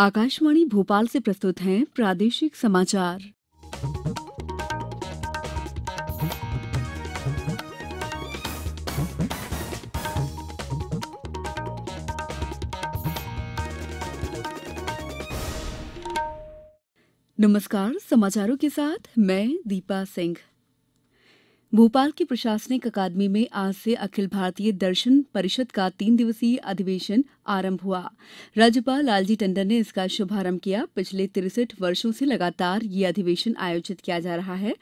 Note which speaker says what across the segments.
Speaker 1: आकाशवाणी भोपाल से प्रस्तुत हैं प्रादेशिक समाचार नमस्कार समाचारों के साथ मैं दीपा सिंह भोपाल की प्रशासनिक अकादमी में आज से अखिल भारतीय दर्शन परिषद का तीन दिवसीय अधिवेशन आरंभ हुआ राज्यपाल लालजी टंडन ने इसका शुभारंभ किया पिछले तिरसठ वर्षो से लगातार यह अधिवेशन आयोजित किया जा रहा है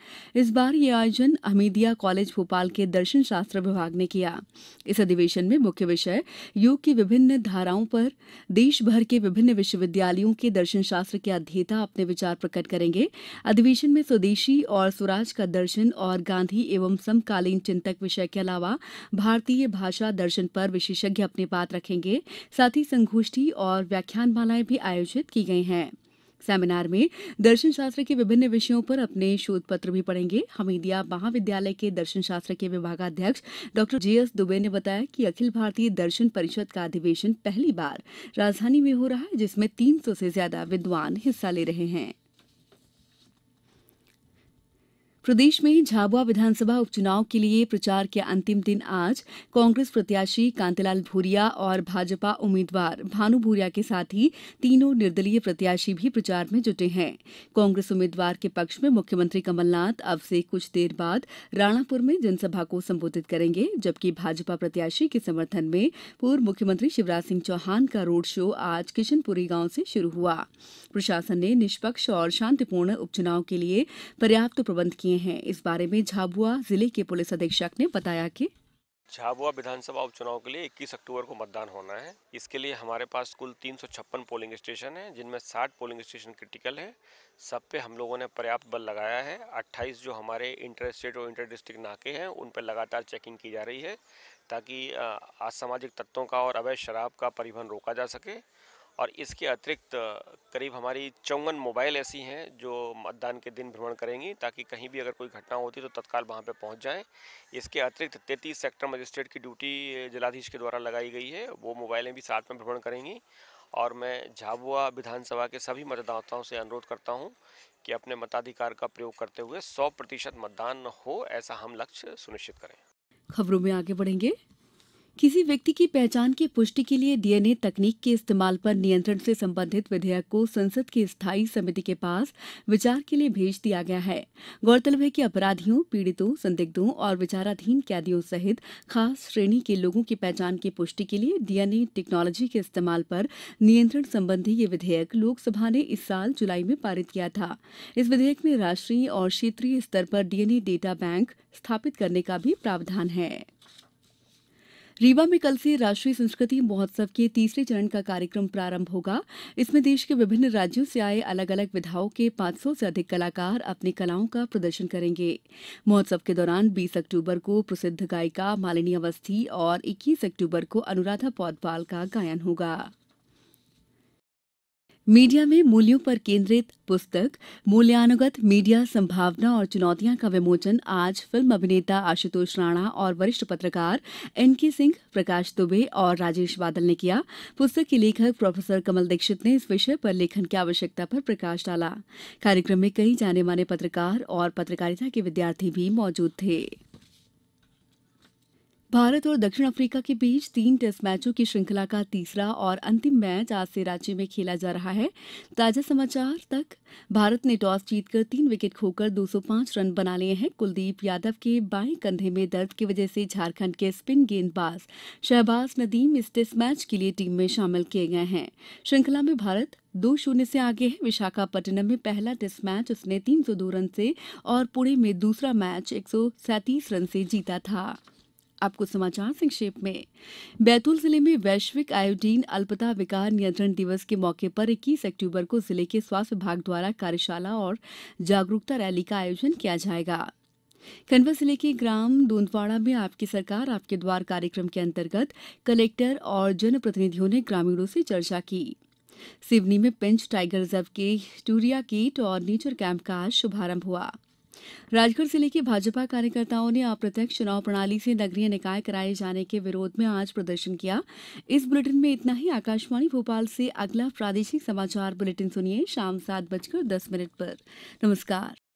Speaker 1: इस बार यह आयोजन हमीदिया कॉलेज भोपाल के दर्शन शास्त्र विभाग ने किया इस अधिवेशन में मुख्य विषय योग की विभिन्न धाराओं पर देश भर के विभिन्न विश्वविद्यालयों के दर्शन शास्त्र के अध्येता अपने विचार प्रकट करेंगे अधिवेशन में स्वदेशी और स्वराज का दर्शन और गांधी एवं समकालीन चिंतक विषय के अलावा भारतीय भाषा दर्शन पर विशेषज्ञ अपने बात रखेंगे साथ ही संगोष्ठी और व्याख्यानमालाएं भी आयोजित की गई हैं सेमिनार में दर्शन शास्त्र के विभिन्न विषयों पर अपने शोध पत्र भी पढ़ेंगे हमीदिया महाविद्यालय के दर्शन शास्त्र के विभागाध्यक्ष डॉ जेएस दुबे ने बताया कि अखिल भारतीय दर्शन परिषद का अधिवेशन पहली बार राजधानी में हो रहा है जिसमें 300 से ज्यादा विद्वान हिस्सा ले रहे हैं उपचुनाव प्रदेश में झाबुआ विधानसभा उपचुनाव के लिए प्रचार के अंतिम दिन आज कांग्रेस प्रत्याशी कांतिलाल भूरिया और भाजपा उम्मीदवार भानु भूरिया के साथ ही तीनों निर्दलीय प्रत्याशी भी प्रचार में जुटे हैं कांग्रेस उम्मीदवार के पक्ष में मुख्यमंत्री कमलनाथ अब से कुछ देर बाद राणापुर में जनसभा को संबोधित करेंगे जबकि भाजपा प्रत्याशी के समर्थन में पूर्व मुख्यमंत्री शिवराज सिंह चौहान का रोड शो आज किशनपुरी गांव से शुरू हुआ प्रशासन ने निष्पक्ष और शांतिपूर्ण उपचुनाव के लिए पर्याप्त प्रबंध किए किए हैं इस बारे में झाबुआ जिले के पुलिस अधीक्षक ने बताया कि
Speaker 2: झाबुआ विधानसभा उपचुनाव के लिए 21 अक्टूबर को मतदान होना है इसके लिए हमारे पास कुल तीन पोलिंग स्टेशन हैं जिनमें 60 पोलिंग स्टेशन क्रिटिकल है सब पे हम लोगों ने पर्याप्त बल लगाया है 28 जो हमारे इंटर स्टेट और इंटर डिस्ट्रिक्ट नाके हैं उन पर लगातार चेकिंग की जा रही है ताकि असामाजिक तत्वों का और अवैध शराब का परिवहन रोका जा सके और इसके अतिरिक्त करीब हमारी चौवन मोबाइल ऐसी हैं जो मतदान के दिन भ्रमण करेंगी ताकि कहीं भी अगर कोई घटना होती तो तत्काल वहाँ पर पहुँच जाएँ इसके अतिरिक्त तैंतीस सेक्टर मजिस्ट्रेट की ड्यूटी जिलाधीश के द्वारा लगाई गई है वो मोबाइलें भी साथ में भ्रमण करेंगी और मैं झाबुआ विधानसभा के सभी मतदाताओं से अनुरोध करता हूँ कि अपने मताधिकार का प्रयोग करते हुए 100 प्रतिशत मतदान हो ऐसा हम लक्ष्य सुनिश्चित करें
Speaker 1: खबरों में आगे बढ़ेंगे किसी व्यक्ति की पहचान की पुष्टि के लिए डीएनए तकनीक के इस्तेमाल पर नियंत्रण से संबंधित विधेयक को संसद की स्थायी समिति के पास विचार के लिए भेज दिया गया है गौरतलब है कि अपराधियों पीड़ितों संदिग्धों और विचाराधीन कैदियों सहित खास श्रेणी के लोगों की पहचान की पुष्टि के लिए डीएनए टेक्नोलॉजी के इस्तेमाल पर नियंत्रण संबंधी ये विधेयक लोकसभा ने इस साल जुलाई में पारित किया था इस विधेयक में राष्ट्रीय और क्षेत्रीय स्तर पर डीएनए डेटा बैंक स्थापित करने का भी प्रावधान है रीवा में कल से राष्ट्रीय संस्कृति महोत्सव के तीसरे चरण का कार्यक्रम प्रारंभ होगा इसमें देश के विभिन्न राज्यों से आए अलग अलग विधाओं के 500 से अधिक कलाकार अपनी कलाओं का प्रदर्शन करेंगे महोत्सव के दौरान 20 अक्टूबर को प्रसिद्ध गायिका मालिनी अवस्थी और 21 अक्टूबर को अनुराधा पौडवाल का गायन होगा मीडिया में मूल्यों पर केंद्रित पुस्तक मूल्यानुगत मीडिया संभावना और चुनौतियां का विमोचन आज फिल्म अभिनेता आशुतोष राणा और वरिष्ठ पत्रकार एनके सिंह प्रकाश दुबे और राजेश बादल ने किया पुस्तक के लेखक प्रोफेसर कमल दीक्षित ने इस विषय पर लेखन की आवश्यकता पर प्रकाश डाला कार्यक्रम में कई जाने माने पत्रकार और पत्रकारिता के विद्यार्थी भी मौजूद थे भारत और दक्षिण अफ्रीका के बीच तीन टेस्ट मैचों की श्रृंखला का तीसरा और अंतिम मैच आज से रांची में खेला जा रहा है ताजा समाचार तक भारत ने टॉस जीतकर तीन विकेट खोकर 205 रन बना लिए हैं कुलदीप यादव के बाएं कंधे में दर्द की वजह से झारखंड के स्पिन गेंदबाज शहबाज नदीम इस टेस्ट मैच के लिए टीम में शामिल किए गए हैं श्रृंखला में भारत दो शून्य से आगे है विशाखापट्टनम में पहला टेस्ट मैच उसने तीन रन से और पुणे में दूसरा मैच एक रन से जीता था अब कुछ समाचार संक्षेप में बैतूल जिले में वैश्विक आयोडीन अल्पता विकार नियंत्रण दिवस के मौके पर 21 अक्टूबर को जिले के स्वास्थ्य विभाग द्वारा कार्यशाला और जागरूकता रैली का आयोजन किया जाएगा खंडवा जिले के ग्राम दोंदवाड़ा में आपकी सरकार आपके द्वार कार्यक्रम के अंतर्गत कलेक्टर और जनप्रतिनिधियों ने ग्रामीणों से चर्चा की सिवनी में पिंच टाइगर रिजर्व के टूरिया गेट और नेचर कैंप का शुभारंभ हुआ राजगढ़ जिले के भाजपा कार्यकर्ताओं ने अप्रत्यक्ष चुनाव प्रणाली से नगरीय निकाय कराये जाने के विरोध में आज प्रदर्शन किया इस बुलेटिन में इतना ही आकाशवाणी भोपाल से अगला प्रादेशिक समाचार बुलेटिन सुनिए शाम सात बजकर दस मिनट पर नमस्कार